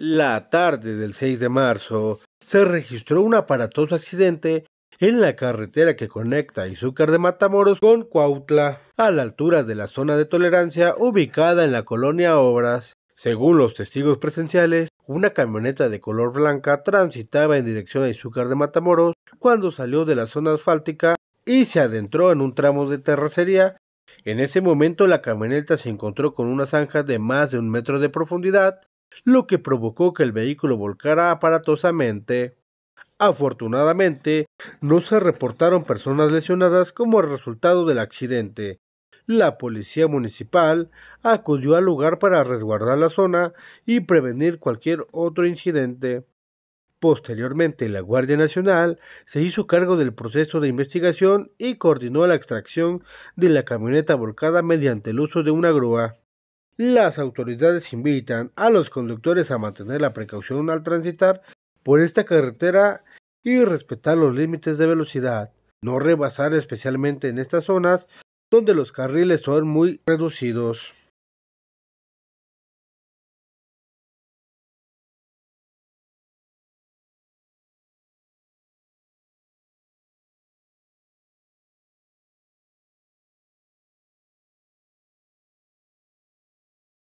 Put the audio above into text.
La tarde del 6 de marzo se registró un aparatoso accidente en la carretera que conecta Izúcar de Matamoros con Cuautla, a la altura de la zona de tolerancia ubicada en la colonia Obras. Según los testigos presenciales, una camioneta de color blanca transitaba en dirección a Izúcar de Matamoros cuando salió de la zona asfáltica y se adentró en un tramo de terracería. En ese momento la camioneta se encontró con una zanja de más de un metro de profundidad lo que provocó que el vehículo volcara aparatosamente. Afortunadamente, no se reportaron personas lesionadas como resultado del accidente. La policía municipal acudió al lugar para resguardar la zona y prevenir cualquier otro incidente. Posteriormente, la Guardia Nacional se hizo cargo del proceso de investigación y coordinó la extracción de la camioneta volcada mediante el uso de una grúa. Las autoridades invitan a los conductores a mantener la precaución al transitar por esta carretera y respetar los límites de velocidad, no rebasar especialmente en estas zonas donde los carriles son muy reducidos.